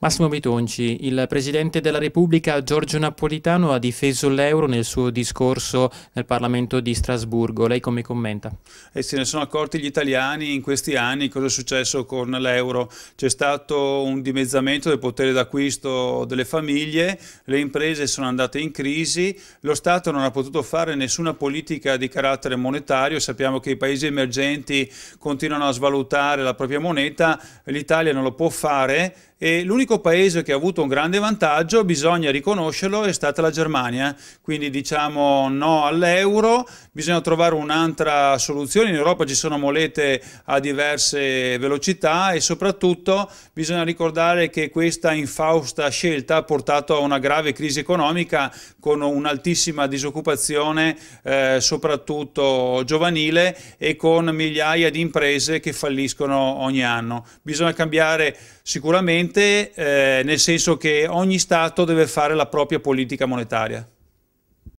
Massimo Bitonci, il Presidente della Repubblica Giorgio Napolitano ha difeso l'euro nel suo discorso nel Parlamento di Strasburgo. Lei come commenta? E eh, se ne sono accorti gli italiani in questi anni cosa è successo con l'euro. C'è stato un dimezzamento del potere d'acquisto delle famiglie, le imprese sono andate in crisi, lo Stato non ha potuto fare nessuna politica di carattere monetario, sappiamo che i paesi emergenti continuano a svalutare la propria moneta, l'Italia non lo può fare e l'unico paese che ha avuto un grande vantaggio, bisogna riconoscerlo, è stata la Germania, quindi diciamo no all'euro, bisogna trovare un'altra soluzione, in Europa ci sono monete a diverse velocità e soprattutto bisogna ricordare che questa infausta scelta ha portato a una grave crisi economica con un'altissima disoccupazione eh, soprattutto giovanile e con migliaia di imprese che falliscono ogni anno. Bisogna cambiare sicuramente sicuramente eh, nel senso che ogni Stato deve fare la propria politica monetaria.